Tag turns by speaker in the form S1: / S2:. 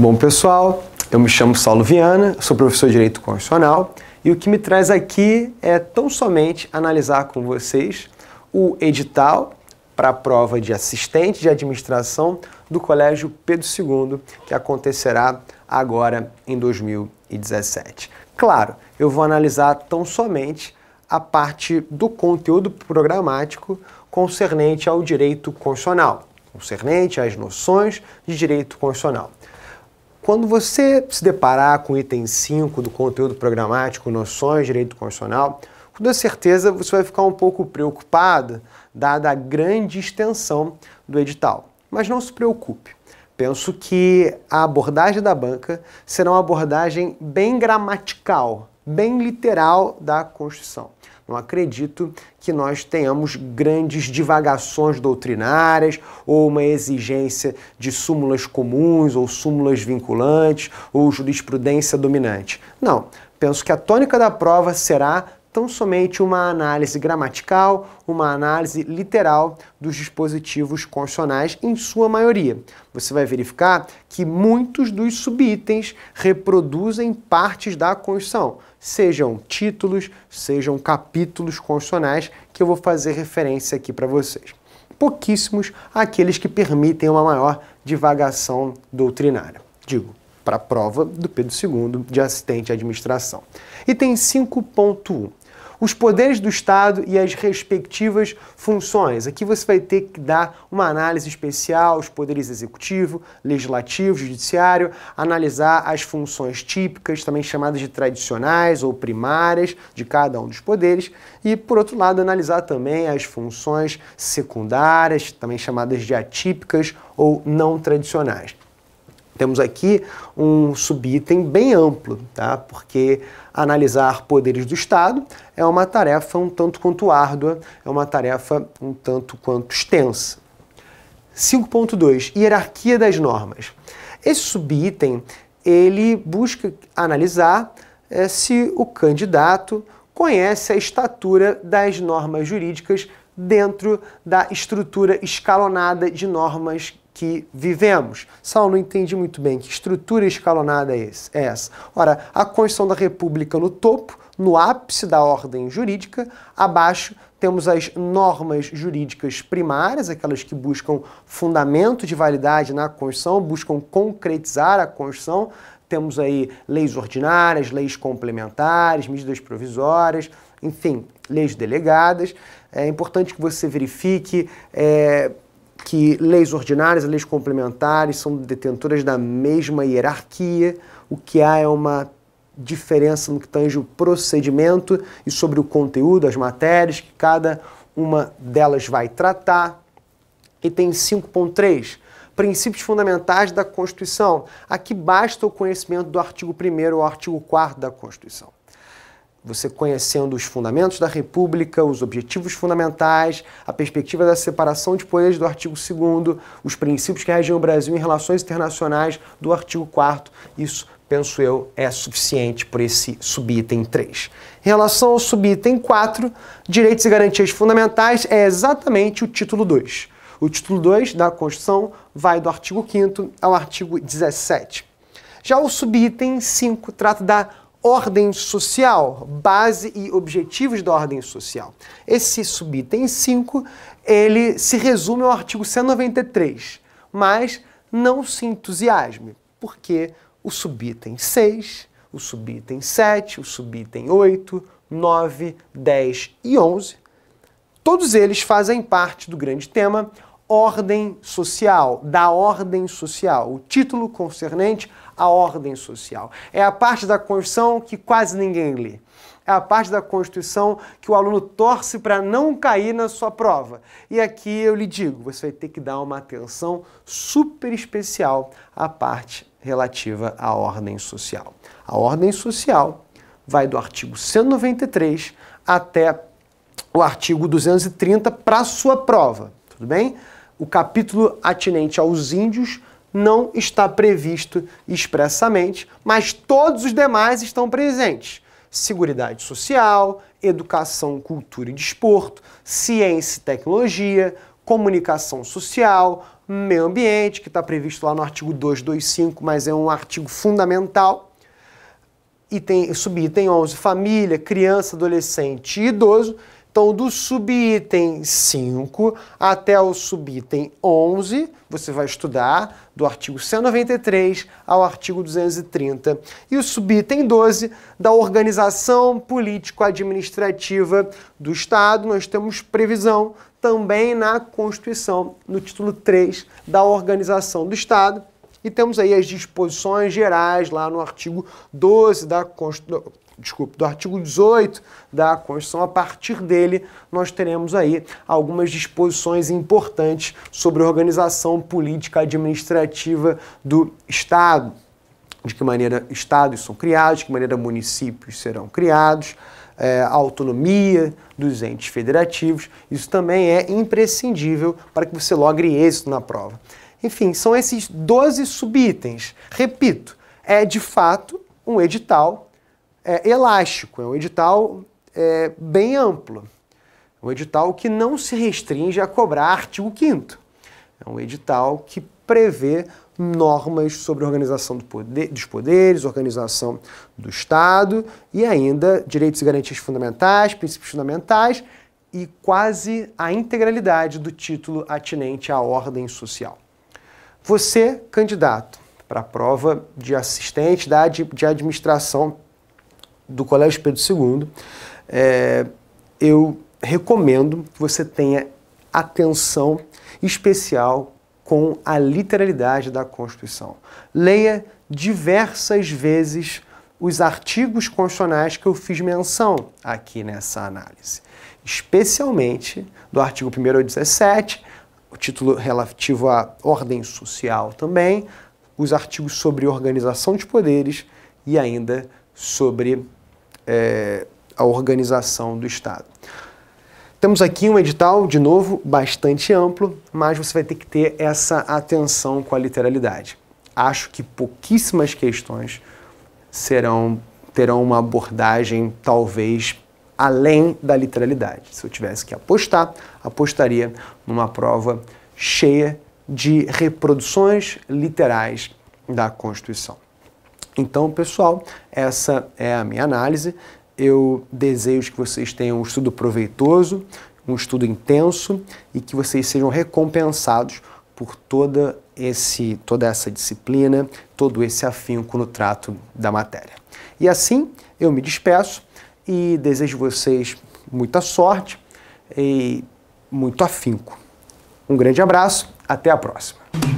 S1: Bom, pessoal, eu me chamo Saulo Viana, sou professor de Direito Constitucional e o que me traz aqui é tão somente analisar com vocês o edital para a prova de assistente de administração do Colégio Pedro II, que acontecerá agora em 2017. Claro, eu vou analisar tão somente a parte do conteúdo programático concernente ao direito constitucional, concernente às noções de direito constitucional. Quando você se deparar com o item 5 do conteúdo programático, noções de direito constitucional, com toda certeza você vai ficar um pouco preocupado, dada a grande extensão do edital. Mas não se preocupe. Penso que a abordagem da banca será uma abordagem bem gramatical, bem literal da Constituição. Não acredito que nós tenhamos grandes divagações doutrinárias ou uma exigência de súmulas comuns ou súmulas vinculantes ou jurisprudência dominante. Não. Penso que a tônica da prova será tão somente uma análise gramatical, uma análise literal dos dispositivos constitucionais em sua maioria. Você vai verificar que muitos dos subitens reproduzem partes da Constituição, sejam títulos, sejam capítulos constitucionais que eu vou fazer referência aqui para vocês. Pouquíssimos aqueles que permitem uma maior divagação doutrinária. Digo, para a prova do Pedro II de assistente à administração. Item 5.1. Os poderes do Estado e as respectivas funções. Aqui você vai ter que dar uma análise especial aos poderes executivo, legislativo, judiciário, analisar as funções típicas, também chamadas de tradicionais ou primárias, de cada um dos poderes, e, por outro lado, analisar também as funções secundárias, também chamadas de atípicas ou não tradicionais. Temos aqui um subitem bem amplo, tá? porque analisar poderes do Estado é uma tarefa um tanto quanto árdua, é uma tarefa um tanto quanto extensa. 5.2 Hierarquia das normas. Esse subitem ele busca analisar é, se o candidato conhece a estatura das normas jurídicas dentro da estrutura escalonada de normas que vivemos. Sal não entendi muito bem que estrutura escalonada é, é essa. Ora, a Constituição da República no topo, no ápice da ordem jurídica, abaixo temos as normas jurídicas primárias, aquelas que buscam fundamento de validade na Constituição, buscam concretizar a Constituição. Temos aí leis ordinárias, leis complementares, medidas provisórias, enfim, leis delegadas. É importante que você verifique é, que leis ordinárias e leis complementares são detentoras da mesma hierarquia. O que há é uma diferença no que tange o procedimento e sobre o conteúdo, as matérias que cada uma delas vai tratar. E tem 5.3 princípios fundamentais da Constituição. Aqui basta o conhecimento do artigo 1 ou artigo 4 da Constituição você conhecendo os fundamentos da República, os objetivos fundamentais, a perspectiva da separação de poderes do artigo 2 os princípios que regem o Brasil em relações internacionais do artigo 4 isso, penso eu, é suficiente por esse subitem 3. Em relação ao subitem 4, direitos e garantias fundamentais é exatamente o título 2. O título 2 da Constituição vai do artigo 5 ao artigo 17. Já o subitem 5 trata da ordem social, base e objetivos da ordem social. Esse subitem 5, ele se resume ao artigo 193, mas não se entusiasme, porque o subitem 6, o subitem 7, o subitem 8, 9, 10 e 11, todos eles fazem parte do grande tema ordem social, da ordem social, o título concernente à ordem social. É a parte da Constituição que quase ninguém lê. É a parte da Constituição que o aluno torce para não cair na sua prova. E aqui eu lhe digo, você vai ter que dar uma atenção super especial à parte relativa à ordem social. A ordem social vai do artigo 193 até o artigo 230 para a sua prova, tudo bem? o capítulo atinente aos índios não está previsto expressamente, mas todos os demais estão presentes. Seguridade Social, Educação, Cultura e Desporto, Ciência e Tecnologia, Comunicação Social, Meio Ambiente, que está previsto lá no artigo 225, mas é um artigo fundamental. E tem subitem 11, Família, Criança, Adolescente e Idoso então, do subitem 5 até o subitem 11, você vai estudar do artigo 193 ao artigo 230. E o subitem 12, da organização político-administrativa do Estado, nós temos previsão também na Constituição, no título 3 da organização do Estado, e temos aí as disposições gerais lá no artigo 12 da Constituição desculpe, do artigo 18 da Constituição, a partir dele nós teremos aí algumas disposições importantes sobre organização política administrativa do Estado, de que maneira estados são criados, de que maneira municípios serão criados, é, a autonomia dos entes federativos, isso também é imprescindível para que você logre êxito na prova. Enfim, são esses 12 subitens. Repito, é de fato um edital é, elástico, é um edital é, bem amplo. É um edital que não se restringe a cobrar artigo 5 É um edital que prevê normas sobre organização do poder, dos poderes, organização do Estado e ainda direitos e garantias fundamentais, princípios fundamentais e quase a integralidade do título atinente à ordem social. Você, candidato para a prova de assistente da, de administração do Colégio Pedro II, é, eu recomendo que você tenha atenção especial com a literalidade da Constituição. Leia diversas vezes os artigos constitucionais que eu fiz menção aqui nessa análise, especialmente do artigo 1 ao 17, o título relativo à ordem social também, os artigos sobre organização de poderes e ainda sobre é, a organização do Estado. Temos aqui um edital, de novo, bastante amplo, mas você vai ter que ter essa atenção com a literalidade. Acho que pouquíssimas questões serão terão uma abordagem talvez além da literalidade. Se eu tivesse que apostar, apostaria numa prova cheia de reproduções literais da Constituição. Então, pessoal, essa é a minha análise. Eu desejo que vocês tenham um estudo proveitoso, um estudo intenso e que vocês sejam recompensados por toda, esse, toda essa disciplina, todo esse afinco no trato da matéria. E assim eu me despeço e desejo vocês muita sorte e muito afinco. Um grande abraço, até a próxima.